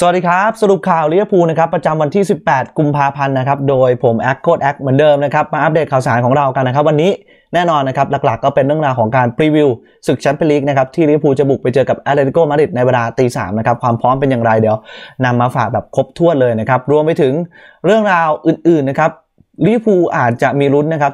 สวัสดีครับ สรุปข่าวลิเวอร์พูลนะครับประจำวันที่ 18 กุมภาพันธ์นะครับโดยผม แอคโคดแอคเหมือนเดิมนะครับมาอัปเดตข่าวสารของเรากันนะครับวันนี้แน่นอนนะครับหลักๆ ก็เป็นเรื่องราวของการพรีวิวศึกแชมเปี้ยนลีกนะครับที่ลิเวอร์พูลจะบุกไปเจอกับแอตเลติโกมาดริดในเวลาตีสามนะครับความพร้อมเป็นอย่างไรเดี๋ยวนำมาฝากแบบครบถ้วนเลยนะครับรวมไปถึงเรื่องราวอื่นๆนะครับลิเวอร์พูลอาจจะมีลุ้นนะครับ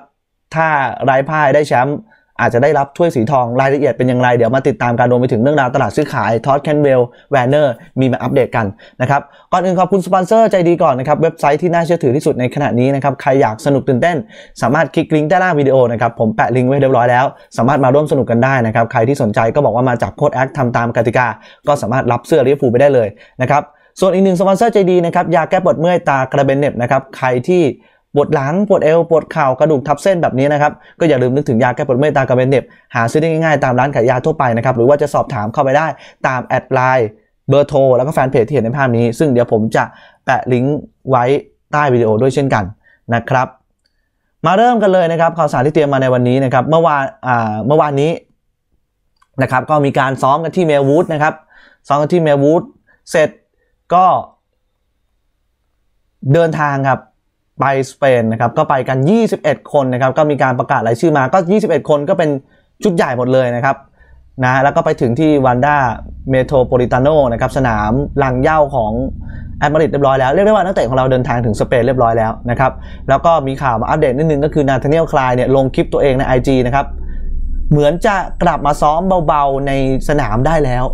ถ้าไร้พ่ายได้แชมป์อาจจะได้รับถ้วยสีทองรายละเอียดเป็นอย่างไรเดี๋ยวมาติดตามการรวมไปถึงเรื่องราวตลาดซื้อขายทอดแคนเวลแวนเนอร์มีมาอัปเดตกันนะครับก่อนอื่นขอบคุณสปอนเซอร์ใจดีก่อนนะครับเว็บไซต์ที่น่าเชื่อถือที่สุดในขณะนี้นะครับใครอยากสนุกตื่นเต้น สามารถคลิกลิงก์ด้านล่างวิดีโอนะครับผมแปะลิงก์ไว้เรียบร้อยแล้ว สามารถมาร่วมสนุกกันได้นะครับใครที่สนใจก็บอกว่ามาจากโค้ดแอคทำตามกติกา ก็สามารถรับเสื้อลิเวร์ฟูไปได้เลยนะครับส่วนอีกหนึ่งสปอนเซอร์ใจดีนะครับยาแก้ปวดเมื่อยตากระเบนเน็บนะครับใครที่ปวดหลัง ปวดเอว ปวดเข่ากระดูกทับเส้นแบบนี้นะครับ ก็อย่าลืมนึกถึงยาแก้ปวดเมื่อยตากระเบนเน็บ หาซื้อได้ง่ายๆ ตามร้านขายยาทั่วไปนะครับ หรือว่าจะสอบถามเข้าไปได้ตามแอดไลน์เบอร์โทร แล้วก็แฟนเพจที่เห็นในภาพนี้ ซึ่งเดี๋ยวผมจะแปะลิงก์ไว้ใต้วิดีโอด้วยเช่นกันนะครับ มาเริ่มกันเลยนะครับ ข่าวสารที่เตรียมมาในวันนี้นะครับ เมื่อวานเมื่อวานนี้นะครับ ก็มีการซ้อมกันที่เมลวูดนะครับ ซ้อมกันที่เมลวูด เสร็จก็ เดินทางครับไปสเปนนะครับก็ไปกัน 21 คนนะครับก็มีการประกาศรายชื่อมาก็ 21 คนก็เป็นชุดใหญ่หมดเลยนะครับนะแล้วก็ไปถึงที่วันด้าเมโทรโปลิตาโนนะครับสนามลังเย่าของแอตมาริดเรียบร้อยแล้วเรียกได้ว่านักเตะของเราเดินทางถึงสเปนเรียบร้อยแล้วนะครับแล้วก็มีข่าวมาอัปเดตนิดนึงก็คือนาธาเนีลคลายเนี่ยลงคลิปตัวเองใน IG นะครับเหมือนจะกลับมาซ้อมเบาๆในสนามได้แล้ว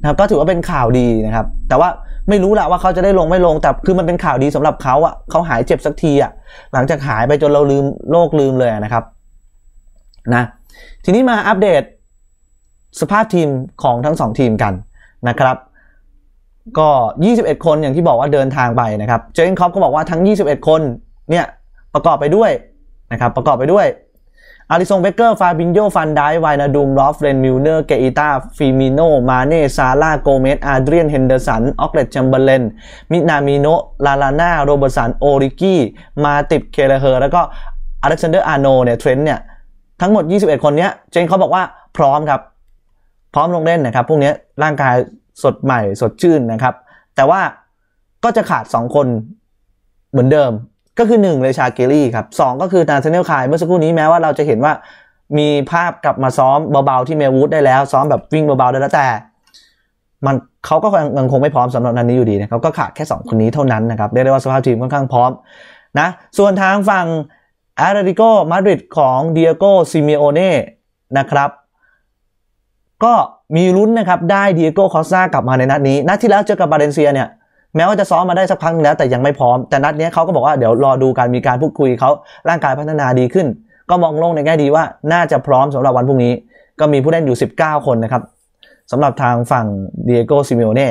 นะครับก็ถือว่าเป็นข่าวดีนะครับแต่ว่าไม่รู้ละว่าเขาจะได้ลงไม่ลง แต่คือมันเป็นข่าวดีสำหรับเขาอะ่ะเขาหายเจ็บสักทีอะ่ะหลังจากหายไปจนเราลืม โลกลืมเลยนะครับนะทีนี้มาอัปเดตสภาพทีมของทั้ง 2 ทีมกันนะครับ ก็ 21 คนอย่างที่บอกว่าเดินทางไปนะครับเจนคอปก็บอกว่าทั้ง 21 คนเนี่ยประกอบไปด้วยนะครับประกอบไปด้วยอาริซงเบเกอร์ ฟาบินโยฟันไดไวนาดูมรอฟเรนมิลเนอร์ เกอิตาฟิมิโน มาเน่ ซาร่าโกเมสอาเดรียนเฮนเดอร์สันออกเลตแชมเบอร์เลนมินามิโน ลาลาน่า โรเบอร์สัน โอริกี้ มาติบเคเลเฮอร์แล้วก็ อเล็กซานเดอร์ อาโน เนี่ย เทรน์เนี่ย ทั้งหมด 21 คนเนี้ย เจนเขาบอกว่าพร้อมครับ พร้อมลงเล่นนะครับ พวกนี้ร่างกายสดใหม่สดชื่นนะครับ แต่ว่าก็จะขาด 2 คนเหมือนเดิมก็คือ1เลยชาเกลี่ครับสก็คือนาเซเนลคายเมื่อสักครู่นี้แม้ว่าเราจะเห็นว่ามีภาพกลับมาซ้อมเบา ๆ ที่เมลวูดได้แล้ว ซ้อมแบบวิ่งเบาๆได้แล้วแต่ มันเขาก็ยังคงไม่พร้อมสำหรับนันนี้อยู่ดีนะครับก็ขาดแค่ 2 คนนี้เท่านั้นนะครับเรียกได้ว่าสภาพทีมค่อนข้างพร้อมนะส่วนทางฝั่งอาร์ติโกมาดริดของเดียโกซิเมโอเน่นะครับก็มีลุ้นนะครับได้เดียโก้คอสซากลับมาในนัดนี้นัดที่แล้วเจอกับบาเลนเซียเนี่ยแม้ว่าจะซ้อมมาได้สักพักแล้ว แต่ยังไม่พร้อมแต่นัดนี้เขาก็บอกว่าเดี๋ยวรอดูการมีการพูดคุยเขาร่างกายพัฒนาดีขึ้น ก็มองโลกในแง่ดีว่าน่าจะพร้อมสำหรับวันพรุ่งนี้ ก็มีผู้เล่นอยู่ 19 คนนะครับสำหรับทางฝั่งเดียโกซิเมโอเน่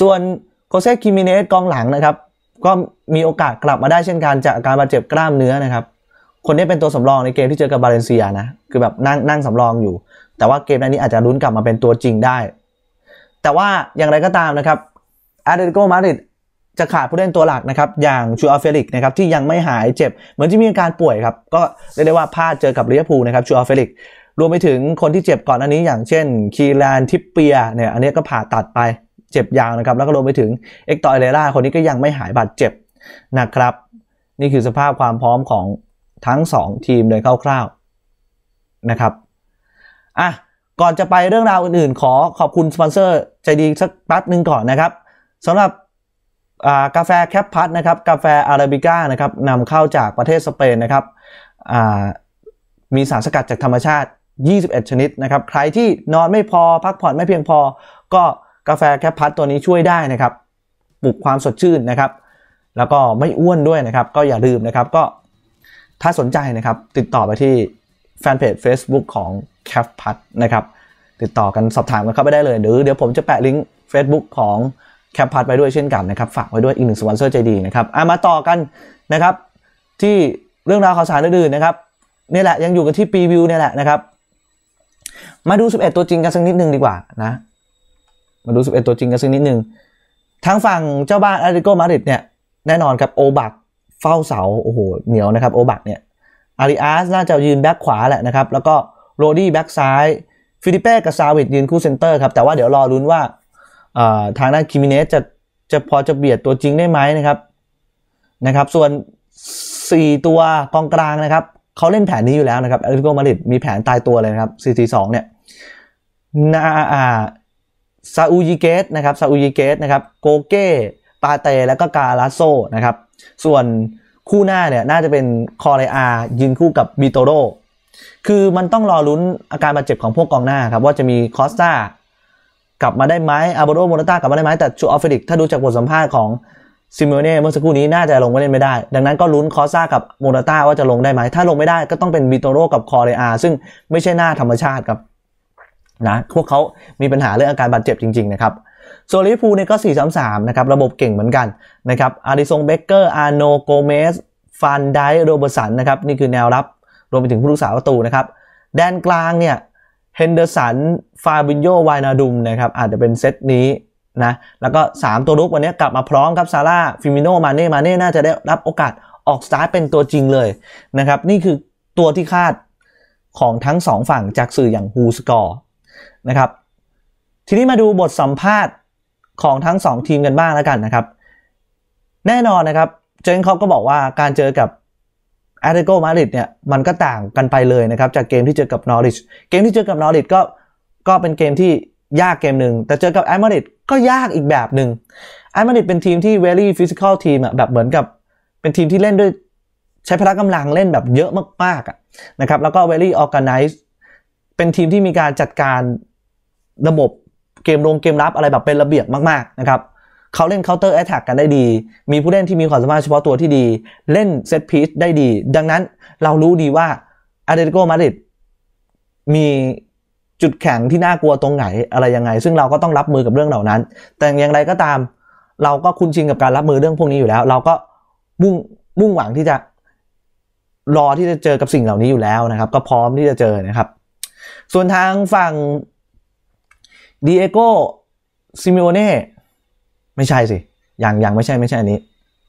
ส่วนโคเซคิมิเนสกองหลังนะครับ ก็มีโอกาสกลับมาได้เช่นกันจากอาการบาดเจ็บกล้ามเนื้อนะครับคนนี้เป็นตัวสำรองในเกมที่เจอกับบาเลนเซียนะคือแบบนั่งนั่งสำรองอยู่ แต่ว่าเกมนนี้อาจจะลุ้นกลับมาเป็นตัวจริงได้ แต่ว่าอย่างไรก็ตามนะครับอาเลตโกมาดริดจะขาดผู้เล่นตัวหลักนะครับ อย่างชูอัลเฟลิกนะครับที่ยังไม่หายเจ็บ เหมือนที่มีอาการป่วยครับ ก็เรียกได้ว่าพลาดเจอกับเรียพูนะครับชูอัลเฟลิกรวมไปถึงคนที่เจ็บก่อนอันนี้อย่างเช่น คีรานทิปเปียเนี่ยอันนี้ก็ผ่าตัดไปเจ็บยาวนะครับ แล้วก็รวมไปถึง เอ็กตอเอเล่า คนนี้ก็ยังไม่หายบาดเจ็บนะครับ นี่คือสภาพความพร้อมของทั้ง 2 ทีมโดยคร่าว ๆนะครับอ่ะก่อนจะไปเรื่องราวอื่นๆ ขอขอบคุณสปอนเซอร์ใจดีสักแป๊บหนึ่งก่อนนะครับสำหรับกาแฟแคปพัทนะครับ กาแฟอาราบิก้านะครับนำเข้าจากประเทศสเปนนะครับมีสารสกัดจากธรรมชาติ 21 ชนิดนะครับ ใครที่นอนไม่พอพักผ่อนไม่เพียงพอ ก็กาแฟแคปพัทตัวนี้ช่วยได้นะครับปลุกความสดชื่นนะครับ แล้วก็ไม่อ้วนด้วยนะครับ ก็อย่าลืมนะครับก็ถ้าสนใจนะครับติดต่อไปที่แฟนเพจ Facebook ของแคปพัทนะครับติดต่อกันสอบถามกันเข้าไปได้เลยหรือเดี๋ยวผมจะแปะลิงก์ Facebook ของแคปพาร์ทไปด้วยเช่นกันนะครับฝากไว้ด้วยอีกหนึ่งสปอนเซอร์ใจดีนะครับามาต่อกันนะครับที่เรื่องราวข่าวสารอื่นๆนะครับนี่แหละยังอยู่กันที่ปีวิวนี่แหละนะครับมาดู 11 ตัวจริงกันสักนิดหนึ่งดีกว่านะมาดู 11 ตัวจริงกันสักนิดหนึ่งทางฝั่งเจ้าบ้านอาริโก มาริด เนี่ยแน่นอนครับโอบักเฝ้าเสา โอ้โห เหนียวนะครับโอบักเนี่ยอาริอาสน่าจะยืนแบ็คขวาแหละนะครับแล้วก็โรดี้แบ็คซ้ายฟิลิเป้กับซาวิดยืนคู่เซนเตอร์ครับแต่ว่าเดี๋ยวรอรุ้นว่าทางด้านคิมิเนสจะจะพอจะเบียดตัวจริงได้ไหมนะครับนะครับส่วน 4 ตัวกองกลางนะครับเขาเล่นแผนนี้อยู่แล้วนะครับเอลิโกมาริดมีแผนตายตัวเลยนะครับ4-4-2เนี่ยนาอาซาอูยิเกสนะครับซาอูยิเกสนะครับโกเก้ปาเตแล้วก็กาลาโซนะครับส่วนคู่หน้าเนี่ยน่าจะเป็นคอเรอายืนคู่กับบิโตโรคือมันต้องรอลุ้นอาการบาดเจ็บของพวกกองหน้าครับว่าจะมีคอสตากลับมาได้ไหมอารโบโดโมราต้ากลับมาได้ไหมแต่ชูออฟเฟริก ถ้าดูจากบทสัมภาษณ์ของซิโมเน่เมื่อสักครู่นี้น่าจะลงไม่เล่นไม่ได้ ดังนั้นก็ลุ้นคอซ่ากับโมราต้าว่าจะลงได้ไหมถ้าลงไม่ได้ก็ต้องเป็นบิโตโรกับคอเรอาซึ่งไม่ใช่หน้าธรรมชาติครับนะพวกเขามีปัญหาเรื่องอาการบาดเจ็บจริง ๆ นะครับโซลิฟูเนี่ยก็ 4-3-3นะครับระบบเก่งเหมือนกันนะครับอาริซงเบเกอร์อาโนโกเมสฟานไดโรเบอร์สันนะครับนี่คือแนวรับรวมไปถึงผู้รักษาประตูนะครับแดนกลางเนี่ยเฮนเดอร์สันฟาบินโยวายนาดุมนะครับ อาจจะเป็นเซตนี้นะ แล้วก็ 3 ตัวรุกวันนี้กลับมาพร้อมครับซาร่า ฟิมิโน มาเน่ มาเน่ น่าจะได้รับโอกาสออกสตาร์เป็นตัวจริงเลยนะครับ นี่คือตัวที่คาดของทั้ง 2 ฝั่งจากสื่ออย่างฮูสกอร์นะครับ ทีนี้มาดูบทสัมภาษณ์ของทั้ง 2 ทีมกันบ้างแล้วกันนะครับ แน่นอนนะครับ เจนคอปก็บอกว่าการเจอกับแอตเลติโกมาดริดเนี่ยมันก็ต่างกันไปเลยนะครับ จากเกมที่เจอกับนอริชเกมที่เจอกับนอริชก็ก็เป็นเกมที่ยากเกมหนึ่งแต่เจอกับแอตมาดริดก็ยากอีกแบบหนึ่งแอตมาดริดเป็นทีมที่ very physical ทีมอะแบบเหมือนกับเป็นทีมที่เล่นด้วยใช้พละกำลังเล่นแบบเยอะมากๆนะครับแล้วก็ very organized เป็นทีมที่มีการจัดการระบบเกมลงเกมรับอะไรแบบเป็นระเบียบมากๆนะครับเขาเล่นเาน์เตอร์แอตแทกกันได้ดี มีผู้เล่นที่มีความสามารถเฉพาะตัวที่ดี เล่นเซตพีชได้ดี ดังนั้นเรารู้ดีว่าอาร์เดโกมาดริดมีจุดแข็งที่น่ากลัวตรงไหนอะไรยังไง ซึ่งเราก็ต้องรับมือกับเรื่องเหล่านั้น แต่อย่างไรก็ตามเราก็คุ้นชินกับการรับมือเรื่องพวกนี้อยู่แล้ว เราก็มุ่งมุ่งหวังที่จะรอที่จะเจอกับสิ่งเหล่านี้อยู่แล้วนะครับ ก็พร้อมที่จะเจอนะครับ ส่วนทางฝั่งดีเอโกซิมิโอเนไม่ใช่สิยังยังไม่ใช่ไม่ใช่อันนี้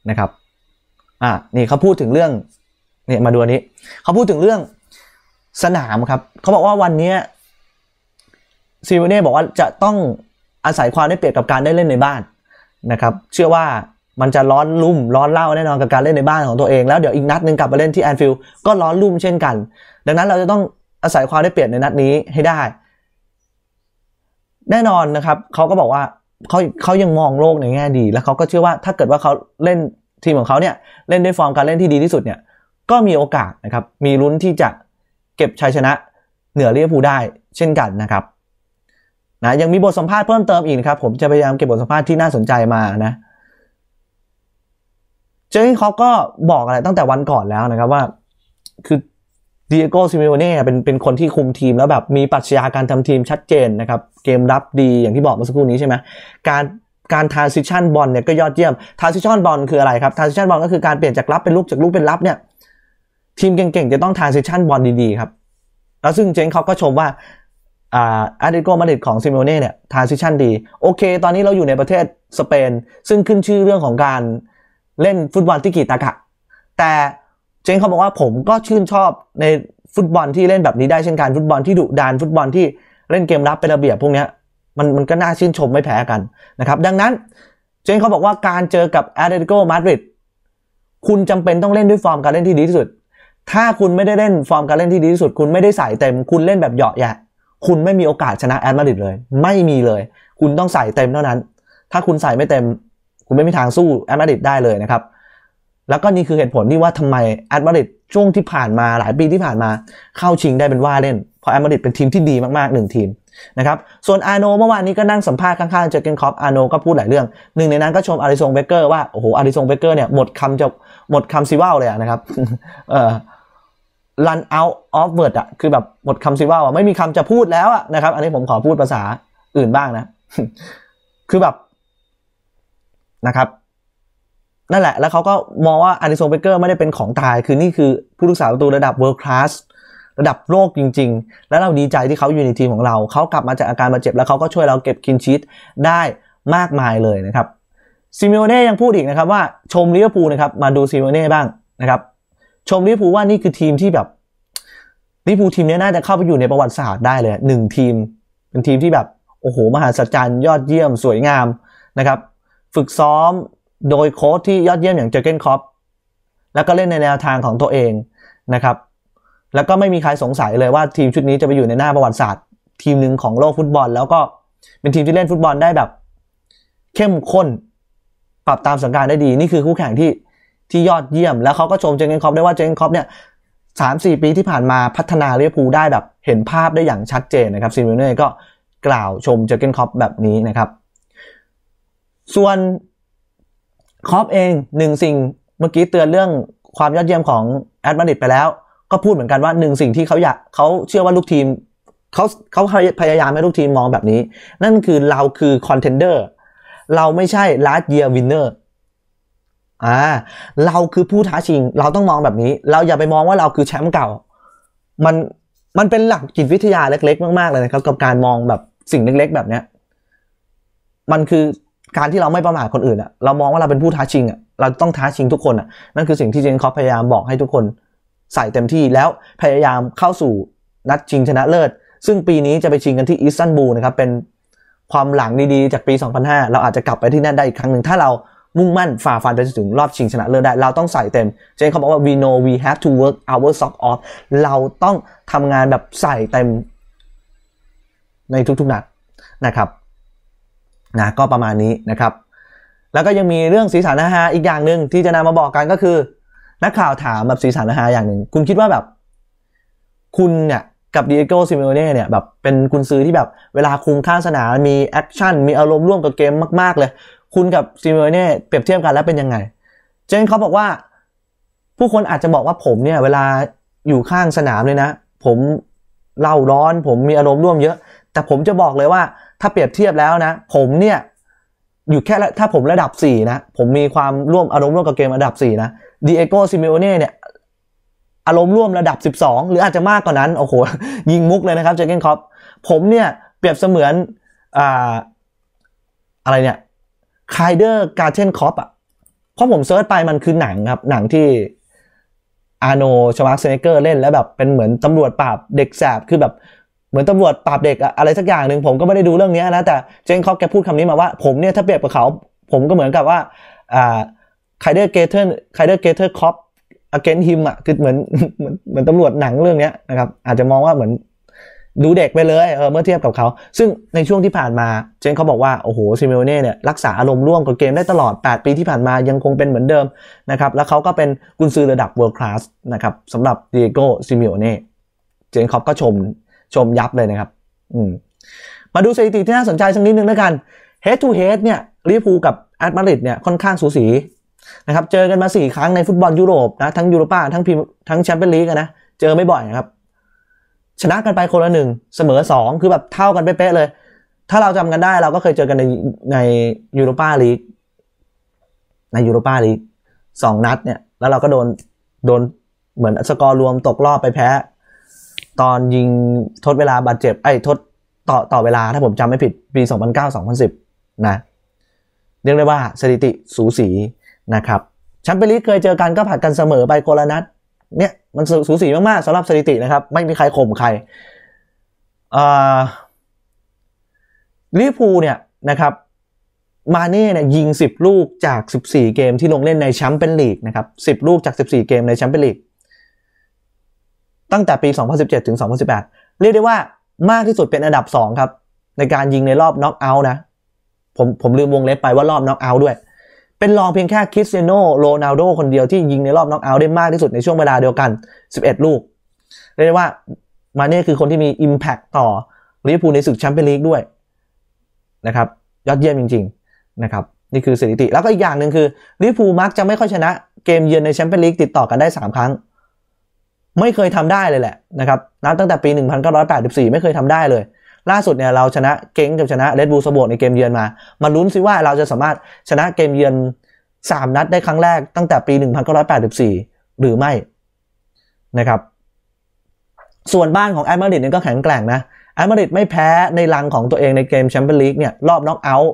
นะครับ อ่ะนี่เขาพูดถึงเรื่อง เนี่ย มาดูอันนี้ เขาพูดถึงเรื่องสนามครับเขาบอกว่าวันนี้ซีเวเน่บอกว่าจะต้องอาศัยความได้เปรียบกับการได้เล่นในบ้านนะครับ เชื่อว่ามันจะร้อนลุ่มร้อนเล่าแน่นอนกับการเล่นในบ้านของตัวเอง แล้วเดี๋ยวอีกนัดหนึ่งกลับมาเล่นที่แอนฟิลด์ก็ร้อนลุ่มเช่นกัน ดังนั้นเราจะต้องอาศัยความได้เปรียบในนัดนี้ให้ได้ แน่นอนนะครับ เขาก็บอกว่าเขาเขายังมองโลกในแง่ดี แล้วเขาก็เชื่อว่าถ้าเกิดว่าเขาเล่นทีมของเขาเนี่ยเล่นด้วยฟอร์มการเล่นที่ดีที่สุดเนี่ย ก็มีโอกาสนะครับมีลุ้นที่จะเก็บชัยชนะเหนือลเรอร์พูได้ เช่นกันนะครับนะยังมีบทสัมภาษณ์เพิ่มเติมอีกนะครับ ผมจะพยายามเก็บบทสัมภาษณ์ที่น่าสนใจมานะเจอร์รี่เขาก็บอกอะไรตั้งแต่วันก่อนแล้วนะครับว่าคือดีเอโกซิเมโอเน่เป็นเป็นคนที่คุมทีมแล้วแบบมีปรัชญาการทำทีมชัดเจนนะครับ เกมรับดีอย่างที่บอกเมื่อสักครู่นี้ใช่ไหมการการทานซิชั i o n b a เนี่ยก็ยอดเยี่ยมทานซิชั i o n b a คืออะไรครับทานซิชั i o n b a ก็คือการเปลี่ยนจากรับเป็นลูกจากลูกเป็นรับเนี่ยทีมเก่งๆ จะต้องทานซิชั i o n b a ดีๆ ครับ แล้วซึ่งเจนเขาก็ชมว่าอ่าร์ติโกมาดริดของซิเมโอเน่เนี่ยทานซิชั i o ดี โอเค ตอนนี้เราอยู่ในประเทศสเปน ซึ่งขึ้นชื่อเรื่องของการเล่นฟุตบอลที่กีตากะแต่จนเขาบอกว่าผมก็ชื่นชอบในฟุตบอลที่เล่นแบบนี้ได้เช่นกันฟุตบอลที่ดุดานฟุตบอลที่เล่นเกมรับเป็นระเบียบ พวกนี้มันมันก็น่าชื่นชมไม่แพ้กันนะครับดังนั้นเจนเขาบอกว่าการเจอกับแอตเลติโกมาดริดคุณจำเป็นต้องเล่นด้วยฟอร์มการเล่นที่ดีที่สุด ถ้าคุณไม่ได้เล่นฟอร์มการเล่นที่ดีที่สุด คุณไม่ได้ใส่เต็ม คุณเล่นแบบเหยาะแยะคุณไม่มีโอกาสชนะแอตมาดริดเลย ไม่มีเลย คุณต้องใส่เต็มเท่านั้น ถ้าคุณใส่ไม่เต็มคุณไม่มีทางสู้แอตมาดริดได้เลยนะครับแล้วก็นี่คือเหตุผลที่ว่าทำไมแอตมาริดช่วงที่ผ่านมา หลายปีที่ผ่านมา เข้าชิงได้เป็นว่าเล่นเพราะแอตมาริดเป็นทีมที่ดีมาก ๆ หนึ่งทีมนะครับ ส่วนอาโนเมื่อวานนี้ก็นั่งสัมภาษณ์ข้าง ๆ เจอเกนคอปอาโนก็พูดหลายเรื่อง หนึ่งในนั้นก็ชมอาริซงเบเกอร์ว่าโอ้โหอาริซงเบเกอร์เนี่ยหมดคำจะหมดคำซีว่าเลยนะครับเอ่อ run out of word อะคือแบบหมดคำซีว่าอะไม่มีคำจะพูดแล้วอะนะครับ อันนี้ผมขอพูดภาษาอื่นบ้างนะ คือแบบ นะครับนั่นแหละ แล้วเขาก็มองว่าอาริโซเบเกอร์ไม่ได้เป็นของตาย คือนี่คือผู้รักษาประตูระดับเวิร์คคลาสระดับโลกจริง ๆ แล้วเราดีใจที่เขาอยู่ในทีมของเรา เขากลับมาจากอาการบาดเจ็บแล้วเขาก็ช่วยเราเก็บคินชีตได้มากมายเลยนะครับ ซิมิโอเน่ยังพูดอีกนะครับว่าชมลิเวอร์พูลนะครับ มาดูซิมิโอเน่บ้างนะครับ ชมลิเวอร์พูลว่านี่คือทีมที่แบบลิเวอร์พูลทีมนี้น่าจะเข้าไปอยู่ในประวัติศาสตร์ได้เลยหนึ่งทีมเป็นทีมที่แบบโอ้โห มหาศาลยอดเยี่ยมสวยงามนะครับฝึกซ้อมโดยโค้ชที่ยอดเยี่ยมอย่างเจอเกนคอปแล้วก็เล่นในแนวทางของตัวเองนะครับ แล้วก็ไม่มีใครสงสัยเลยว่าทีมชุดนี้จะไปอยู่ในหน้าประวัติศาสตร์ทีมหนึ่งของโลกฟุตบอลแล้วก็เป็นทีมที่เล่นฟุตบอลได้แบบ เข้มข้นปรับตามสถานการณ์ได้ดีนี่คือคู่แข่งที่ที่ยอดเยี่ยมแล้วเขาก็ชมเจงเกนคอปได้ว่าเจงเกนคอปเนี่ยสามสี่ปีที่ผ่านมาพัฒนาเรียบูได้แบบเห็นภาพได้อย่างชัดเจนนะครับซเมเนเน่ก็กล่าวชมเจอเกนคอปแบบนี้นะครับส่วนคอปเองหนึ่งสิ่งเมื่อกี้เตือนเรื่องความยอดเยี่ยมของแอดมาดิดไปแล้ว ก็พูดเหมือนกันว่าหนึ่งสิ่งที่เขาอยากเขาเชื่อว่าลูกทีมเขาเขาพยายามให้ลูกทีมมองแบบนี้ นั่นคือเราคือคอนเทนเดอร์เราไม่ใช่ลาสเยียวินเนอร์อ่าเราคือผู้ท้าชิง เราต้องมองแบบนี้ เราอย่าไปมองว่าเราคือแชมป์เก่า มันมันเป็นหลักจิตวิทยาเล็กๆ มากๆ เลยนะครับกับการมองแบบสิ่งเล็กๆแบบเนี้ย มันคือการที่เราไม่ประมาทคนอื่นอะเรามองว่าเราเป็นผู้ท้าชิงอะเราต้องท้าชิงทุกคนอะนั่นคือสิ่งที่เจนคอพยายามบอกให้ทุกคนใส่เต็มที่แล้วพยายามเข้าสู่นัดชิงชนะเลิศ ซึ่งปีนี้จะไปชิงกันที่อิสตันบูลนะครับเป็นความหลังดีๆ จากปี 2005 เราอาจจะกลับไปที่นั่นได้อีกครั้งหนึ่ง ถ้าเรามุ่งมั่นฝ่าฟันไปจนถึงรอบชิงชนะเลิศได้ เราต้องใส่เต็มเจนเขาบอกว่า we know we have to work our sock off เราต้องทำงานแบบใส่เต็ม ในทุกๆนัดนะครับนะก็ประมาณนี้นะครับ แล้วก็ยังมีเรื่องสีสันนะฮะอีกอย่างหนึ่งที่จะนำมาบอกกันก็คือ นักข่าวถามแบบสีสันนะฮะอย่างหนึ่งคุณคิดว่าแบบ คุณเนี่ยกับดิเอโกซิเมโอเน่เนี่ยแบบเป็นคุณซื้อที่แบบเวลาคุมข้างสนามมีแอคชั่นมีอารมณ์ร่วมกับเกมมากๆ เลย คุณกับซิเมโอเน่เปรียบเทียบกันแล้วเป็นยังไงเจนเขาบอกว่าผู้คนอาจจะบอกว่าผมเนี่ยเวลาอยู่ข้างสนามเลยนะ ผมเล่าร้อน ผมมีอารมณ์ร่วมเยอะ แต่ผมจะบอกเลยว่าถ้าเปรียบเทียบแล้วนะผมเนี่ยอยู่แค่ถ้าผมระดับ4นะผมมีความร่วมอารมณ์ร่วมกับเกมระดับ4นะดีเอโกซิเมโอเน่เนี่ยอารมณ์ร่วมระดับ 12 หรืออาจจะมากกว่านั้น โอ้โห ยิงมุกเลยนะครับเจเกนคอปผมเนี่ยเปรียบเสมือนอ่าอะไรเนี่ยคเดอร์การ์เทนคอปอ่ะ เพราะผมเซิร์ชไปมันคือหนังครับ หนังที่อาโนชมาร์เซเนเกอร์เล่นแล้วแบบเป็นเหมือนตำรวจปราบเด็กแสบคือแบบเหมือนตำรวจปราบเด็กอะไรสักอย่างหนึ่งผมก็ไม่ได้ดูเรื่องนี้นะแต่เจนคอกแกพูดคำนี้มาว่าผมเนี่ยถ้าเปรียบกับเขาผมก็เหมือนกับว่าอ่าไคเดอร์เกเทอร์ไคเดอร์เกเทอร์คอปอเกนฮิมอะคือเหมือนเหมือนเหมือนตำรวจหนังเรื่องนี้นะครับ อาจจะมองว่าเหมือนดูเด็กไปเลยเออเมื่อเทียบกับเขา ซึ่งในช่วงที่ผ่านมา เจนเขาบอกว่า โอ้โหซิเมโอเน่เนี่ยรักษาอารมณ์ร่วมกับเกมได้ตลอด8ปีที่ผ่านมา ยังคงเป็นเหมือนเดิมนะครับแล้วเขาก็เป็นกุนซือระดับเวิลด์คลาสนะครับสำหรับดิเอโกซิเมโอเน่เจนคอปก็ชมชมยับเลยนะครับอืมมาดูสถิติที่น่าสนใจสักนิดนึงแล้วกัน head to head เนี่ยลิเวอร์พูลกับแอตมาริดเนี่ยค่อนข้างสูสีนะครับ เจอกันมา 4 ครั้งในฟุตบอลยุโรปนะทั้งยูโรป้าทั้งพิทั้งแชมเปี้ยนลีกนะ เจอไม่บ่อยนะครับ ชนะกันไปคนละหนึ่งเสมอ2คือแบบเท่ากันเป๊ะเลย ถ้าเราจำกันได้เราก็เคยเจอกันในในยูโรป้าลีกในยูโรป้าลีกสองนัดเนี่ย แล้วเราก็โดนโดนเหมือนสกอร์รวมตกรอบไปแพ้ตอนยิงทดเวลาบาดเจ็บไอ้ทดต่อต่อเวลาถ้าผมจำไม่ผิดปี 2009-2010นะเรียกได้ว่าสถิติสูสีนะครับแชมเปี้ยนลีกเคยเจอกันก็ผัดกันเสมอไปโกลนัดเนี่ยมันสูสีมากๆสำหรับสถิตินะครับ ไม่มีใครข่มใครลิพูเนี่ยนะครับมาเน่เนี่ยยิง 10 ลูกจาก 14 เกมที่ลงเล่นในแชมเปี้ยนลีกนะครับ10 ลูกจาก14เกมในแชมเปี้ยนลีกตั้งแต่ปี 2017 ถึง 2018 เรียกได้ว่ามากที่สุดเป็นอันดับ 2 ครับ ในการยิงในรอบน็อกเอาท์นะ ผมผมลืมวงเล็บไปว่ารอบน็อกเอาท์ด้วย เป็นรองเพียงแค่คริสเตียโนโรนัลโดคนเดียวที่ยิงในรอบน็อกเอาท์ได้มากที่สุดในช่วงเวลาเดียวกัน 11 ลูก เรียกได้ว่ามาเน่คือคนที่มี Impact ต่อลิเวอร์พูลในศึกแชมเปี้ยนลีกด้วยนะครับยอดเยี่ยมจริง ๆนะครับนี่คือสถิติแล้วก็อีกอย่างหนึ่งคือลิเวอร์พูลมักจะไม่ค่อยชนะเกมเยือนในแชมเปี้ยนลีกติดต่อกันได้3ครั้งไม่เคยทำได้เลยแหละนะครับนับ ตั้งแต่ปี 1984 ไม่เคยทำได้เลย ล่าสุดเนี่ยเราชนะเก่งกับชนะเลดบูสบวตในเกมเยือนมามาลุ้นซิว่าเราจะสามารถชนะเกมเยือน 3 นัดได้ครั้งแรกตั้งแต่ปี 1984 หรือไม่นะครับส่วนบ้านของแอตมาดริดเนี่ยก็แข็งแกร่งนะแอตมาดริดไม่แพ้ในรังของตัวเองในเกมแชมเปี้ยนลีกเนี่ยรอบน็อกเอาท์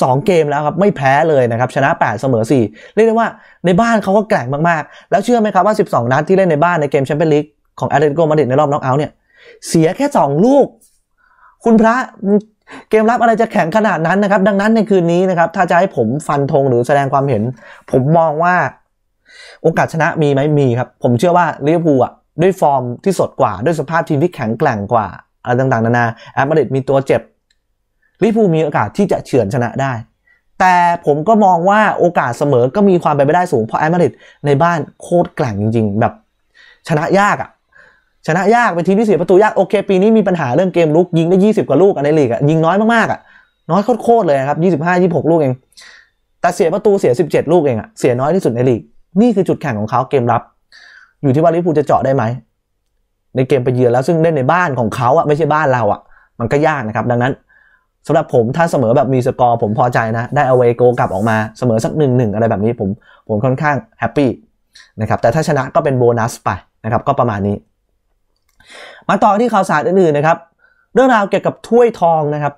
12 เกมแล้วครับ ไม่แพ้เลยนะครับ ชนะ 8 เสมอ 4 เรียกได้ว่าในบ้านเขาก็แกร่งมาก ๆ แล้วเชื่อไหมครับว่า 12 นัดที่เล่นในบ้านในเกมแชมเปี้ยนลีกของแอตเลติโกมาดริดในรอบน็อกเอาท์เนี่ย เสียแค่ 2 ลูก คุณพระเกมรับอะไรจะแข็งขนาดนั้นนะครับ ดังนั้นในคืนนี้นะครับ ถ้าจะให้ผมฟันธงหรือแสดงความเห็น ผมมองว่าโอกาสชนะมีไหมมีครับผมเชื่อว่าลิเวอร์พูลอ่ะด้วยฟอร์มที่สดกว่า ด้วยสภาพทีมที่แข็งแกร่งกว่าอะไรต่างๆนานาแอตเลติกมีตัวเจ็บลิฟูมีโอกาสที่จะเฉือนชนะได้ แต่ผมก็มองว่าโอกาสเสมอก็มีความเป็นไปได้สูง เพราะแอตมาดริดในบ้านโคตรแกร่งจริง ๆ แบบ ชนะยากอะ่ะ ชนะยากเป็นทีมที่เสียประตูยากโอเค ปีนี้มีปัญหาเรื่องเกมลุก ยิงได้ 20 กว่าลูกในลีกอะยิงน้อยมากๆอะน้อยโคตรเลยครับ 25 26 ลูกเอง แต่เสียประตูเสีย 17 ลูกเองอะเสียน้อยที่สุดในลีกนี่คือจุดแข่งของเขาเกมรับ อยู่ที่ว่าลิฟูจะเจาะได้ไหมในเกมไปเยือนแล้วซึ่งเล่นในบ้านของเขาอะไม่ใช่บ้านเราอะมันก็ยากนะครับ ดังนั้นสำหรับผม ถ้าเสมอแบบมีสกอร์ ผมพอใจนะ ได้เอาเวโกกลับออกมาเสมอสักหนึ่งหนึ่งอะไรแบบนี้ ผมผมค่อนข้างแฮปปี้นะครับแต่ถ้าชนะก็เป็นโบนัสไปนะครับก็ประมาณนี้ มาต่อที่ข่าวสารอื่นๆนะครับเรื่องราวเกี่ยวกับถ้วยทองนะครับ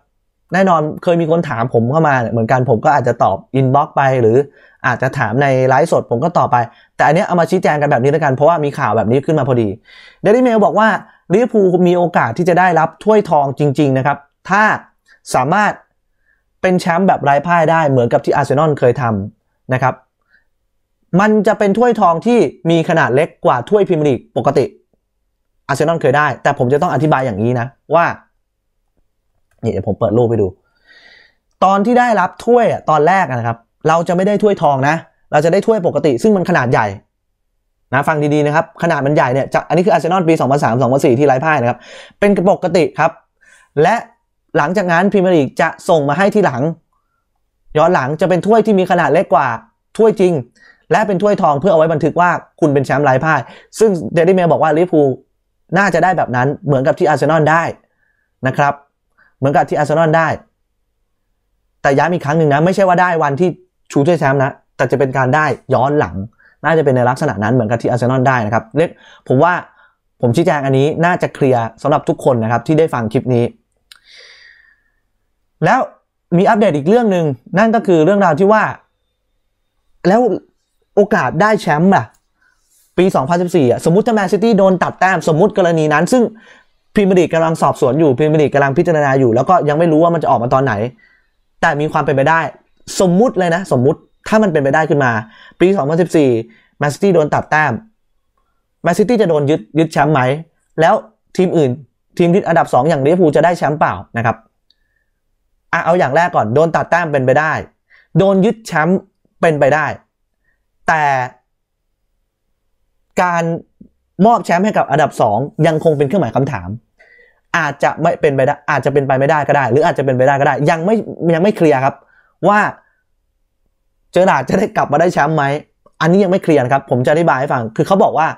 แน่นอนเคยมีคนถามผมเข้ามาเหมือนกันผมก็อาจจะตอบอินบ็อกไป หรืออาจจะถามในไลฟ์สดผมก็ตอบไป แต่อันนี้เอามาชี้แจงกันแบบนี้แล้วกัน เพราะว่ามีข่าวแบบนี้ขึ้นมาพอดีเดลี่เมลบอกว่าลิเวอร์พูลมีโอกาสที่จะได้รับถ้วยทองจริงๆนะครับถ้าสามารถเป็นแชมป์แบบไร้พ่ายได้เหมือนกับที่อาร์เซนอลเคยทำนะครับ มันจะเป็นถ้วยทองที่มีขนาดเล็กกว่าถ้วยพรีเมียร์ลีกปกติอาร์เซนอลเคยได้ แต่ผมจะต้องอธิบายอย่างนี้นะว่าเดี๋ยวผมเปิดรูปไปดู ตอนที่ได้รับถ้วยตอนแรกนะครับ เราจะไม่ได้ถ้วยทองนะ เราจะได้ถ้วยปกติ ซึ่งมันขนาดใหญ่นะฟังดีๆนะครับ ขนาดมันใหญ่เนี่ยจะอันนี้คืออาร์เซนอลปี2003 2004ที่ไร้พ่ายนะครับ เป็นปกติครับ และหลังจากนั้นพรีเมียร์ลีกจะส่งมาให้ที่หลัง ย้อนหลังจะเป็นถ้วยที่มีขนาดเล็กกว่าถ้วยจริง และเป็นถ้วยทองเพื่อเอาไว้บันทึกว่าคุณเป็นแชมป์ลายพ่าย ซึ่งเดลี่เมยบอกว่าลิเวอร์พูลน่าจะได้แบบนั้นเหมือนกับที่อาร์เซนอลได้นะครับเหมือนกับที่อาร์เซนอลได้ แต่ย้ำอีกครั้งหนึ่งนะไม่ใช่ว่าได้วันที่ชูถ้วยแชมป์นะ แต่จะเป็นการได้ย้อนหลัง น่าจะเป็นในลักษณะนั้นเหมือนกับที่อาร์เซนอลได้นะครับเล็กผมว่าผมชี้แจงอันนี้น่าจะเคลียร์สำหรับทุกคนนะครับที่ได้ฟังคลิปนี้แล้วมีอัปเดตอีกเรื่องหนึ่งนั่นก็คือเรื่องราวที่ว่า แล้วโอกาสได้แชมป์อะปี2014อะสมมติถ้าแมนซิตี้โดนตัดแต้มสมมติกรณีนั้นซึ่งพรีเมียร์ลีกกำลังสอบสวนอยู่พรีเมียร์ลีกกำลังพิจารณาอยู่ แล้วก็ยังไม่รู้ว่ามันจะออกมาตอนไหน แต่มีความเป็นไปได้ สมมุติเลยนะสมมุติถ้ามันเป็นไปได้ขึ้นมา ปี 2014แมนซิตี้โดนตัดแต้มแมนซิตี้จะโดนยึดยึดแชมป์ไหมแล้วทีมอื่น ทีมที่อันดับ 2 อย่างลิเวอร์พูลจะได้แชมป์เปล่านะครับอะเอาอย่างแรกก่อน โดนตัดแต้มเป็นไปได้ โดนยึดแชมป์เป็นไปได้ แต่การมอบแชมป์ให้กับอันดับ 2 ยังคงเป็นเครื่องหมายคำถาม อาจจะไม่เป็นไปได้อาจจะเป็นไปไม่ได้ก็ได้ หรืออาจจะเป็นไปได้ก็ได้ ยังไม่ยังไม่เคลียร์ครับ ว่าเจอร์ดาจะได้กลับมาได้แชมป์ไหมอันนี้ยังไม่เคลียร์ครับ ผมจะอธิบายให้ฟังคือเขาบอกว่า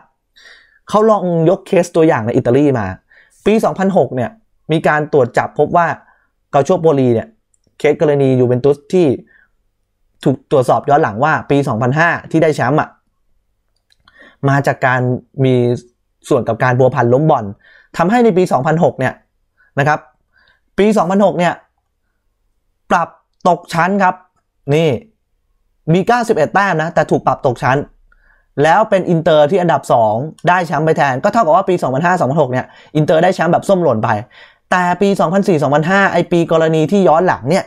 เขาลองยกเคสตัวอย่างในอิตาลีมา ปี 2006 เนี่ย มีการตรวจจับพบว่าเกาโชโปลีเนี่ย เคสกรณียูเวนตุสที่ถูกตรวจสอบย้อนหลังว่าปี 2005 ที่ได้แชมป์อ่ะมาจากการมีส่วนกับการบัวพันล้มบอลทำให้ในปี 2006เนี่ยนะครับ ปี 2006เนี่ยปรับตกชั้นครับนี่มี 91 แต้มนะ แต่ถูกปรับตกชั้น แล้วเป็นอินเตอร์ที่อันดับ 2 ได้แชมป์ไปแทนก็เท่ากับว่าปี 2005-2006เนี่ยอินเตอร์ได้แชมป์แบบส้มหล่นไปแต่ปี 2004-2005 ไอปีกรณีที่ย้อนหลังเนี่ย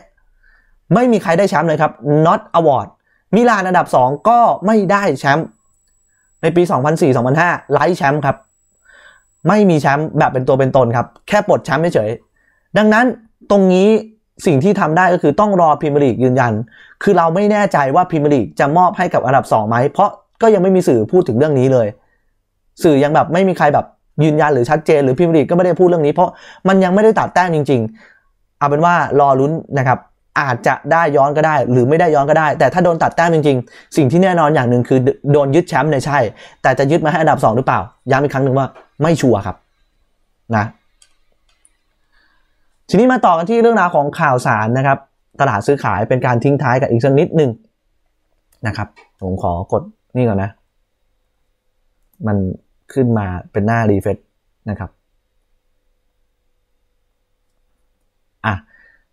ไม่มีใครได้แชมป์เลยครับ not award มิลานอันดับ 2 ก็ไม่ได้แชมป์ในปี 2004-2005 ไลท์แชมป์ครับ ไม่มีแชมป์แบบเป็นตัวเป็นตนครับ แค่ปลดแชมป์เฉย ดังนั้นตรงนี้สิ่งที่ทำได้ก็คือต้องรอพรีเมีลีกยืนยัน คือเราไม่แน่ใจว่าพรีเมีลีกจะมอบให้กับอันดับ 2 ไหม เพราะก็ยังไม่มีสื่อพูดถึงเรื่องนี้เลย สื่อยังแบบไม่มีใครแบบยืนยันหรือชัดเจนหรือพิมพ์รีก็ไม่ได้พูดเรื่องนี้เพราะมันยังไม่ได้ตัดแต้มจริงๆเอาเป็นว่ารอลุ้นนะครับ อาจจะได้ย้อนก็ได้ หรือไม่ได้ย้อนก็ได้แต่ถ้าโดนตัดแต้มจริงๆ สิ่งที่แน่นอนอย่างหนึ่งคือ โดนยึดแชมป์เนี่ยใช่ แต่จะยึดมาให้อันดับ 2 หรือเปล่าย้ำอีกครั้งหนึ่งว่าไม่ชัวร์ครับนะทีนี้มาต่อกันที่เรื่องราวของข่าวสารนะครับ ตลาดซื้อขายเป็นการทิ้งท้ายกับอีกสักนิดหนึ่งนะครับผมขอกดนี่ก่อนนะมันขึ้นมาเป็นหน้ารีเฟซนะครับอ่ะ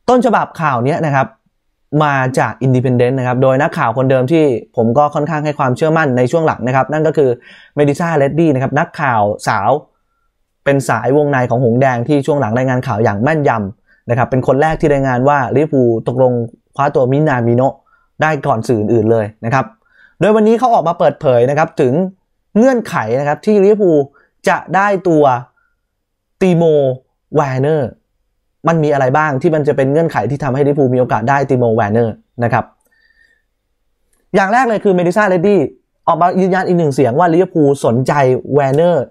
ต้นฉบับข่าวนี้นะครับ มาจากอินดิเพนเดนต์นะครับโดยนักข่าวคนเดิมที่ผมก็ค่อนข้างให้ความเชื่อมั่นในช่วงหลังนะครับ นั่นก็คือเมดิซ่าเลดดี้นะครับนักข่าวสาวเป็นสายวงในของหงแดงที่ช่วงหลังรายงานข่าวอย่างแม่นยำนะครับเป็นคนแรกที่รายงานว่าลิปูตกลงคว้าตัวมินามิโนได้ก่อนสื่ออื่นเลยนะครับ โดยวันนี้เขาออกมาเปิดเผยนะครับถึงเงื่อนไขนะครับที่ลิเวอร์พูลจะได้ตัวตีโมแวนเนอร์มันมีอะไรบ้างที่มันจะเป็นเงื่อนไขที่ทำให้ลิเวอร์พูลมีโอกาสได้ตีโมแวนเนอร์นะครับอย่างแรกเลยคือเมดิซ่าเลดดี้ออกมายืนยันอีกหนึ่งเสียงว่าลิเวอร์พูลสนใจแวนเนอร์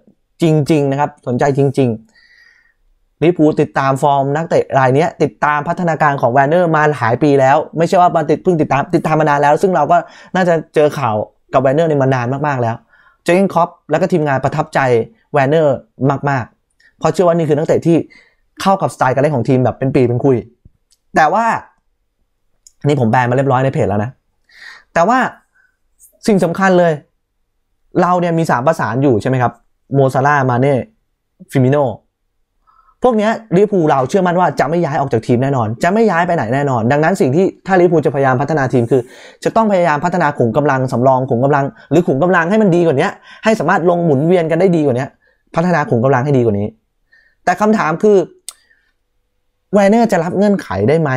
จริงๆนะครับสนใจจริงๆลิเวอร์พูลติดตามฟอร์มนักเตะรายนี้ติดตามพัฒนาการของแวนเนอร์มาหลายปีแล้ว ไม่ใช่ว่ามาติดเพิ่งติดตามติดตามมานานแล้วซึ่งเราก็น่าจะเจอข่าวกับแวนเนอร์ในมานานมากๆแล้วเจงคอปและก็ทีมงานประทับใจแวนเนอร์มากๆเพราะเชื่อว่านี่คือนักเตะที่เข้ากับสไตล์การเล่นของทีมแบบเป็นปีเป็นคุย แต่ว่านี่ผมแบนมาเรียบร้อยในเพจแล้วนะ แต่ว่าสิ่งสำคัญเลย เราเนี่ยมีสามประสานอยู่ใช่ไหมครับโมซาร่ามาเน่ฟิมิโนพวกนี้ลิปูลเราเชื่อมั่นว่าจะไม่ย้ายออกจากทีมแน่นอน จะไม่ย้ายไปไหนแน่นอน ดังนั้นสิ่งที่ถ้าลิปูจะพยายามพัฒนาทีมคือ จะต้องพยายามพัฒนาขุมกำลังสำรองขุมกำลังหรือขุมกำลังให้มันดีกว่านี้ให้สามารถลงหมุนเวียนกันได้ดีกว่านี้พัฒนาขุมกำลังให้ดีกว่านี้ แต่คำถามคือแวเนอร์จะรับเงื่อนไขได้ไหม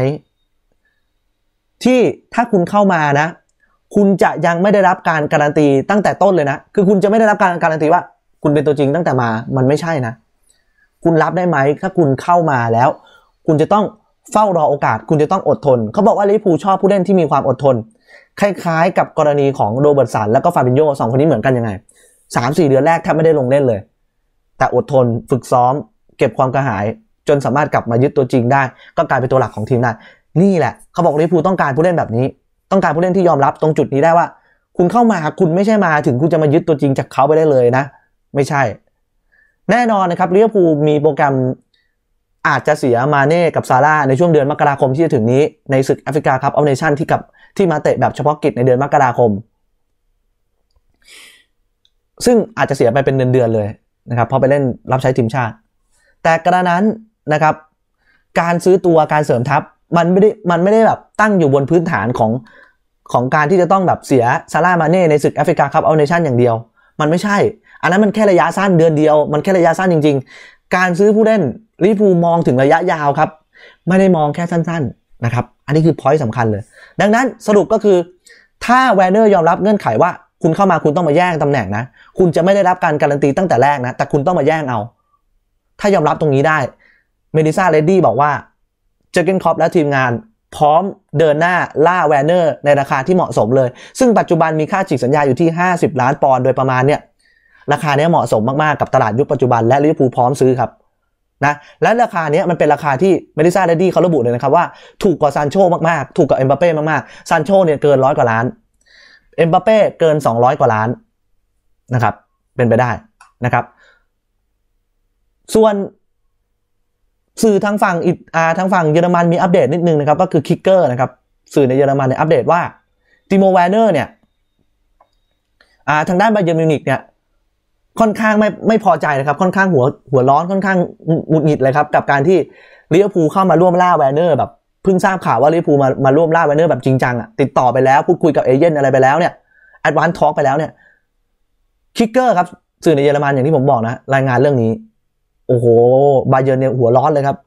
ที่ถ้าคุณเข้ามานะ คุณจะยังไม่ได้รับการการันตีตั้งแต่ต้นเลยนะคือคุณจะไม่ได้รับการการันตีว่าคุณเป็นตัวจริงตั้งแต่มามันไม่ใช่นะคุณรับได้ไหม ถ้าคุณเข้ามาแล้ว คุณจะต้องเฝ้ารอโอกาส คุณจะต้องอดทน เขาบอกว่าลิปูชอบผู้เล่นที่มีความอดทน คล้ายๆกับกรณีของโรเบิร์ตสัน แล้วก็ฟาบินโยสองคนนี้เหมือนกันยังไงสามสี่เดือนแรกแทบไม่ได้ลงเล่นเลย แต่อดทนฝึกซ้อม เก็บความกระหายจนสามารถกลับมายึดตัวจริงได้ ก็กลายเป็นตัวหลักของทีมได้นี่แหละ เขาบอกลิปูต้องการผู้เล่นแบบนี้ ต้องการผู้เล่นที่ยอมรับตรงจุดนี้ได้ว่า คุณเข้ามาคุณไม่ใช่มาถึงคุณจะมายึดตัวจริงจากเขาไปได้เลยนะ ไม่ใช่แน่นอนนะครับเรียบูมีโปรแกรมอาจจะเสียมาเน่กับซาร่าในช่วงเดือนมกราคมที่จะถึงนี้ในศึกแอฟริกาครับเอาเนชั่นที่กับที่มาเตะแบบเฉพาะกิจในเดือนมกราคม ซึ่งอาจจะเสียไปเป็นเดือนๆเลยนะครับเพราะไปเล่นรับใช้ทีมชาติ แต่กระนั้นนะครับการซื้อตัวการเสริมทัพมันไม่ได้มันไม่ได้แบบตั้งอยู่บนพื้นฐานของของการที่จะต้องแบบเสียซาร่ามาเน่ในศึกแอฟริกาครับเอาเนชั่นอย่างเดียวมันไม่ใช่ อันนั้นมันแค่ระยะสั้นเดือนเดียว มันแค่ระยะสั้นจริง ๆ การซื้อผู้เล่นลิฟูมองถึงระยะยาวครับ ไม่ได้มองแค่สั้นๆนะครับ อันนี้คือพอยต์สำคัญเลย ดังนั้นสรุปก็คือถ้าแวนเนอร์ยอมรับเงื่อนไขว่าคุณเข้ามาคุณต้องมาแย่งตำแหน่งนะ คุณจะไม่ได้รับการการันตีตั้งแต่แรกนะ แต่คุณต้องมาแย่งเอา ถ้ายอมรับตรงนี้ได้ เมดิซาเรดดี้บอกว่าเจอเกนคอปและทีมงานพร้อมเดินหน้าล่าแวนเนอร์ในราคาที่เหมาะสมเลย ซึ่งปัจจุบันมีค่าฉีกสัญญาอยู่ที่ 50 ล้านปอนด์โดยประมาณเนี่ย ราคาเนี้ยเหมาะสมมากๆกับตลาดยุคปัจจุบันและลิเวอร์พูลพร้อมซื้อครับนะและราคาเนี้ยมันเป็นราคาที่เมดิซาเรดดี้เขาระบุเลยนะครับว่า ถูกกว่าซานโช มากๆ ถูกกับเอ็มบัปเป้มากๆซานโชเนี่ยเกินร้อยกว่าล้านเอ็มบัปเป้เกิน200กว่าล้านนะครับ เป็นไปได้นะครับ ส่วนสื่อทางฝั่งอิตาทางฝั่งเยอรมันมีอัปเดตนิดนึงนะครับ ก็คือคิกเกอร์นะครับ สื่อในเยอรมันเนี่ยอัปเดตว่าติโมแวนเนอร์เนี่ยาทางด้านบาเยอร์มิวนิกเนี่ยค่อนข้างไม่ไม่พอใจนะครับ ค่อนข้างหัวหัวร้อนค่อนข้างหงุดหงิดเลยครับกับการที่ลิเวอร์พูลเข้ามาร่วมล่าแวนเนอร์แบบเพิ่งทราบข่าวว่าลิเวอร์พูลมามาร่วมล่าแวนเนอร์แบบจริงจังอ่ะติดต่อไปแล้วพูดคุยกับเอเจนต์อะไรไปแล้วเนี่ยแอดวานซ์ทอล์กไปแล้วเนี่ยคิกเกอร์ครับสื่อในเยอรมันอย่างที่ผมบอกนะ รายงานเรื่องนี้โอ้โห บาเยอร์เนี่ยหัวร้อนเลยครับ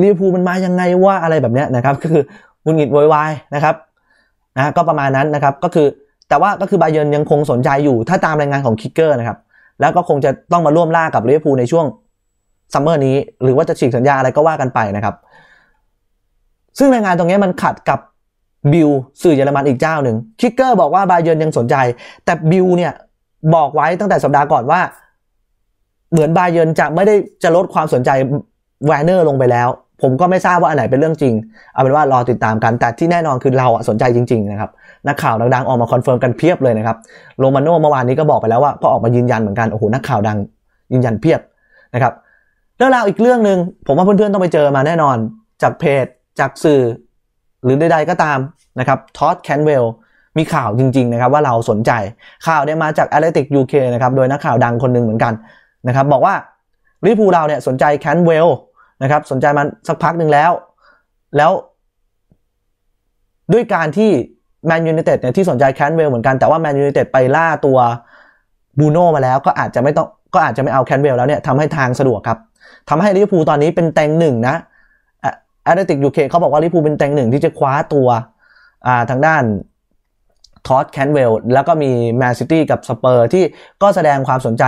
ลิเวอร์พูลมันมายังไงว่าอะไรแบบเนี้ยนะครับ ก็คือมุนหงิดวยวายนะครับนะก็ประมาณนั้นนะครับ ก็คือ แต่ว่าก็คือบาเยอร์ยังคงสนใจอยู่ ถ้าตามรายงานของคิกเกอร์นะครับ แล้วก็คงจะต้องมาร่วมล่ากับลิเวอร์พูลในช่วงซัมเมอร์นี้ หรือว่าจะฉีกสัญญาอะไรก็ว่ากันไปนะครับ ซึ่งรายงานตรงนี้มันขัดกับ บิลสื่อเยอรมันอีกเจ้าหนึ่งคิกเกอร์บอกว่าบาเยอร์ยังสนใจ แต่บิลเนี่ยบอกไว้ตั้งแต่สัปดาห์ก่อนว่าเหมือนบาเยนจะไม่ได้จะลดความสนใจแวนเนอร์ลงไปแล้ว ผมก็ไม่ทราบว่าอันไหนเป็นเรื่องจริง เอาเป็นว่ารอติดตามกัน แต่ที่แน่นอนคือเราสนใจจริงๆนะครับนักข่าวดังๆออกมาคอนเฟิร์มกันเพียบเลยนะครับโรมาโน่เมื่อวานนี้ก็บอกไปแล้วว่าก็ออกมายืนยันเหมือนกันโอ้โหนักข่าวดังยืนยันเพียบนะครับเรื่องราวอีกเรื่องหนึ่งผมว่าเพื่อนๆต้องไปเจอมาแน่นอนจากเพจ จากสื่อหรือใดๆก็ตามนะครับทอดแคนเวลมีข่าวจริงๆนะครับว่าเราสนใจข่าวได้มาจากเ t ติกยูเคนะครับโดยนักข่าวดังคนหนึ่งเหมือนกันนะครับบอกว่าลิพูเราเนี่ยสนใจแคนเวลนะครับสนใจมันสักพักหนึ่งแล้ว แล้วด้วยการที่แมนยูเนเต็ดเนี่ยที่สนใจแคนเวลเหมือนกัน แต่ว่าแมนยูเนเต็ดไปล่าตัวบูโน่มาแล้ว ก็อาจจะไม่ต้องก็อาจจะไม่เอาแคนเวลแล้วเนี่ยทำให้ทางสะดวกครับทำให้ลิฟ์พูลตอนนี้เป็นแตงหนึ่งนะแอตเลติกยูเคเขาบอกว่าลิฟ์พูลเป็นแตงหนึ่งที่จะคว้าตัวทางด้านทอตแคนเวลแล้วก็มีแมนซิตี้กับสเปอร์ที่ก็แสดงความสนใจ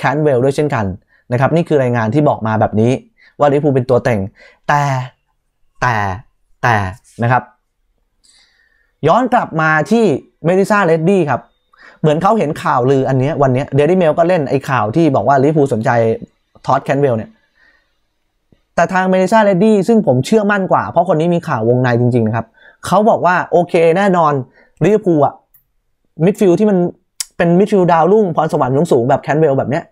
แคนเวลด้วยเช่นกันนะครับนี่คือรายงานที่บอกมาแบบนี้ว่าลิเวอร์พูลเป็นตัวแต่ง แต่ แต่แต่นะครับ ย้อนกลับมาที่เมดิซ่าเลดดี้ครับ เหมือนเขาเห็นข่าวลืออันนี้วันนี้เดลี่เมลก็เล่นไอ้ข่าวที่บอกว่าลิเวอร์พูลสนใจ ทอดแคนเวลเนี่ย แต่ทางเมดิซ่าเลดดี้ซึ่งผมเชื่อมั่นกว่า เพราะคนนี้มีข่าววงในจริงๆนะครับเขาบอกว่าโอเคแน่นอนลิเวอร์พูลอะมิดฟิลด์ที่มันเป็นมิดฟิลด์ดาวรุ่งพรสวรรค์สูงแบบแคนเวลแบบเนี้ย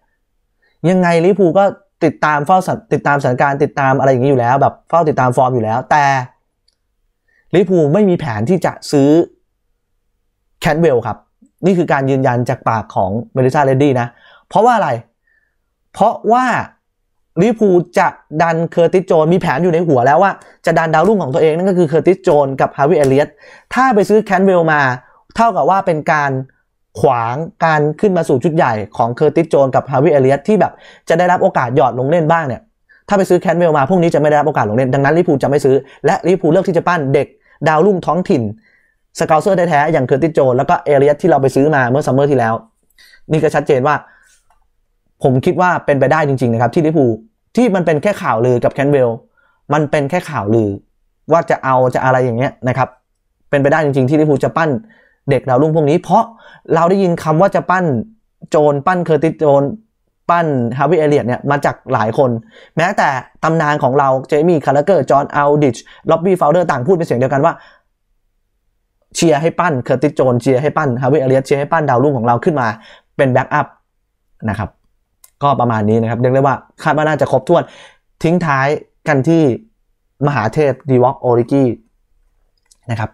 ยังไงลิฟูก็ติดตามเฝ้าติดตามสถานการณ์ติดตามอะไรอย่างนี้อยู่แล้ว แบบเฝ้าติดตามฟอร์มอยู่แล้ว แต่ลิฟูไม่มีแผนที่จะซื้อแคนเวลครับนี่คือการยืนยันจากปากของเมลิซาเรดดี้นะ เพราะว่าอะไร เพราะว่าลิฟูจะดันเคอร์ติสโจนมีแผนอยู่ในหัวแล้วว่าจะดันดาวรุ่งของตัวเองนั่นก็คือเคอร์ติสโจนกับฮาวิเอเลียตถ้าไปซื้อแคนเวลมาเท่ากับว่าเป็นการขวางการขึ้นมาสู่ชุดใหญ่ของเคอร์ติสโจน กับฮาวิเอเลียสที่แบบจะได้รับโอกาสหยอดลงเล่นบ้างเนี่ยถ้าไปซื้อแคนเวลมาพวกนี้จะไม่ได้รับโอกาสลงเล่นดังนั้นลิปูจะไม่ซื้อ และลิปูเลือกที่จะปั้นเด็ก ดาวรุ่งท้องถิ่น สเกาเซอร์แท้ๆอย่างเคอร์ติสโจนแล้วก็เอเลียสที่เราไปซื้อมาเมื่อซัมเมอร์ที่แล้วนี่ก็ชัดเจนว่าผมคิดว่าเป็นไปได้จริงๆนะครับที่ลิปูที่มันเป็นแค่ข่าวลือกับแคนเวลมันเป็นแค่ข่าวลือว่าจะเอาจะอะไรอย่างเงี้ยนะครับเป็นไปได้จริงๆที่ลิปูจะปั้นเด็กดาวรุ่งพวกนี้เพราะเราได้ยินคำว่าจะปั้นโจนปั้นเคอร์ติสโจนปั้นฮาวิเอเลียตเนี่ยมาจากหลายคน แม้แต่ตำนานของเราเจมี่คาร์เกอร์จอห์นอัลดิชล็อบบี้ฟลเดอร์ต่างพูดเป็นเสียงเดียวกันว่า เชียร์ให้ปั้นเคอร์ติสโจนเชียร์ให้ปั้นฮาวิเอเลียตเชียร์ให้ปั้นดาวรุ่งของเราขึ้นมาเป็นแบ็กอัพนะครับก็ประมาณนี้นะครับเรียกได้ว่าคาดว่าน่าจะครบถ้วนทิ้งท้ายกันที่มหาเทพดีวอกโอริกีนะครับ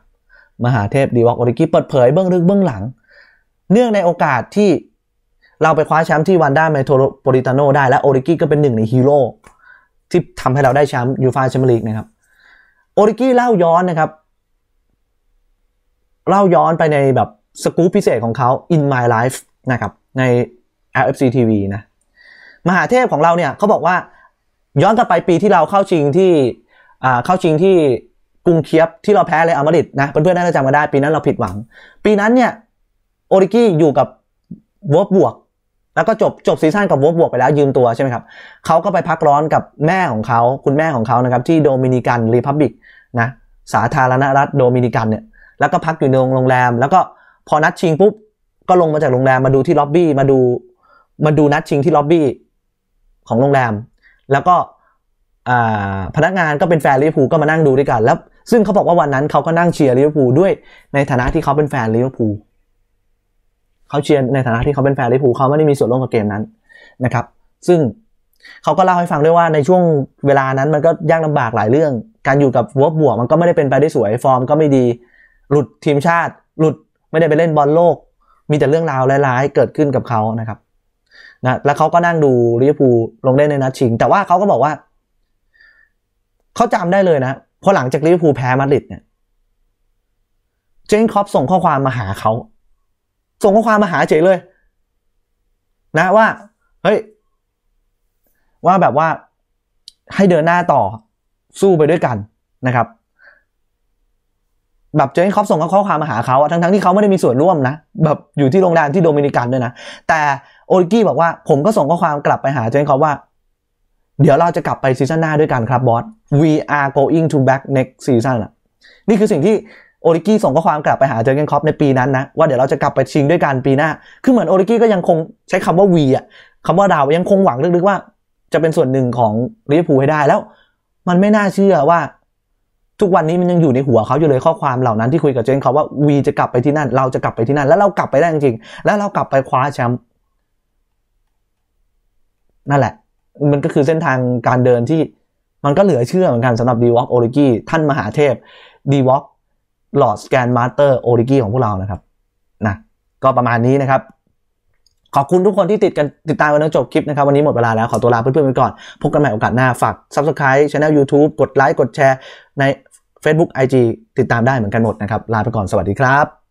มหาเทพ ดีวอกโอริกิเปิดเผยเบื้องลึก เบื้องหลัง เนื่องในโอกาสที่เราไปคว้าแชมป์ที่วันด้าเมโทรโปลิตาโนได้ และโอริกิก็เป็นหนึ่งในฮีโร่ที่ทำให้เราได้แชมป์ยูฟาแชมเปี้ยนลีกนะครับโอริกิเล่าย้อนนะครับเล่าย้อนไปในแบบสกู๊ปพิเศษของเขา In My Life นะครับใน LFC TV นะมหาเทพของเราเนี่ยเขาบอกว่าย้อนกลับไปปีที่เราเข้าชิงที่เข้าชิงที่กรุงเคียบที่เราแพ้เลยอามาริดนะเพื่อนๆน่าจะจำกันได้ ปีนั้นเราผิดหวัง ปีนั้นเนี่ยโอริกี้อยู่กับวอบบวก แล้วก็จบจบซีซั่นกับวอบบวกไปแล้ว ยืมตัวใช่ไหมครับเขาก็ไปพักร้อนกับแม่ของเขาคุณแม่ของเขานะครับที่โดมินิกันรีพับบิกนะสาธารณรัฐโดมินิกันเนี่ยแล้วก็พักอยู่ในโรงแรมแล้วก็พอนัดชิงปุ๊บ ก็ลงมาจากโรงแรมมาดูที่ล็อบบี้มาดูมาดูนัดชิงที่ล็อบบี้ของโรงแรม แล้วก็พนักงานก็เป็นแฟนลิเวอร์พูลก็มานั่งดูด้วยกันแล้วซึ่งเขาบอกว่าวันนั้นเขาก็นั่งเชียร์ลิเวอร์พูลด้วยในฐานะที่เขาเป็นแฟนลิเวอร์พูลเขาเชียร์ในฐานะที่เขาเป็นแฟนลิเวอร์พูลเขาไม่ได้มีส่วนร่วมกับเกมนั้นนะครับ ซึ่งเขาก็เล่าให้ฟังด้วยว่าในช่วงเวลานั้นมันก็ยากลาบากหลายเรื่อง การอยู่กับวอบบวกมันก็ไม่ได้เป็นไปได้สวยฟอร์มก็ไม่ดี หลุดทีมชาติ หลุดไม่ได้ไปเล่นบอลโลก มีแต่เรื่องราวร้ายๆเกิดขึ้นกับเขานะครับนะแล้วเขาก็นั่งดูลิเวอร์พูลลงเล่นในนัดชิง แต่ว่าเขาก็บอกว่าเขาจำได้เลยนะพอหลังจากลิเวอร์พูลแพ้มาดริดเนี่ยเจนคอปส่งข้อความมาหาเขาส่งข้อความมาหาเฉยเลยนะว่า เฮ้ยว่าแบบว่าให้เดินหน้าต่อสู้ไปด้วยกันนะครับแบบเจนคอปส่งข้อความมาหาเขาทั้งๆงที่เขาไม่ได้มีส่วนร่วมนะ แบบอยู่ที่โรงแรมที่โดมินิกันด้วยนะแต่โอลิกี้บอกว่า ผมก็ส่งข้อความกลับไปหาเจนคอปว่าเดี๋ยวเราจะกลับไปซีซั่นหน้าด้วยกันครับบอส we are going to back next season ะนี่คือสิ่งที่โอริกี้ส่งข้อความกลับไปหาเจอร์เกนคอปในปีนั้นนะว่าเดี๋ยวเราจะกลับไปชิงด้วยกันปีหน้า คือเหมือนโอริกี้ก็ยังคงใช้คำว่า we อะคำว่าดาวยังคงหวังลึกๆว่า จะเป็นส่วนหนึ่งของลิเวอร์พูลให้ได้แล้วมันไม่น่าเชื่อว่า ทุกวันนี้มันยังอยู่ในหัวเขาอยู่เลยข้อความเหล่านั้นที่คุยกับเจนเขาว่าวีจะกลับไปที่นั่น เราจะกลับไปที่นั่น แล้วเรากลับไปได้จริงๆแล้วเรากลับไปคว้าแชมป์นั่นแหละมันก็คือเส้นทางการเดินที่มันก็เหลือเชื่อเหมือนกันสำหรับดีวอล์กโอริกีท่านมหาเทพดีวอล์กหลอดสแกนมาสเตอร์โอริกีของพวกเรานะครับนะก็ประมาณนี้นะครับ ขอบคุณทุกคนที่ติดกันติดตามกันจนจบคลิปนะครับ วันนี้หมดเวลาแล้ว ขอตัวลาเพื่อนๆไปก่อน พบกันใหม่โอกาสหน้า ฝาก Subscribe Channel YouTube กดไลค์กดแชร์ ใน Facebook IG ติดตามได้เหมือนกันหมดนะครับ ลาไปก่อนสวัสดีครับ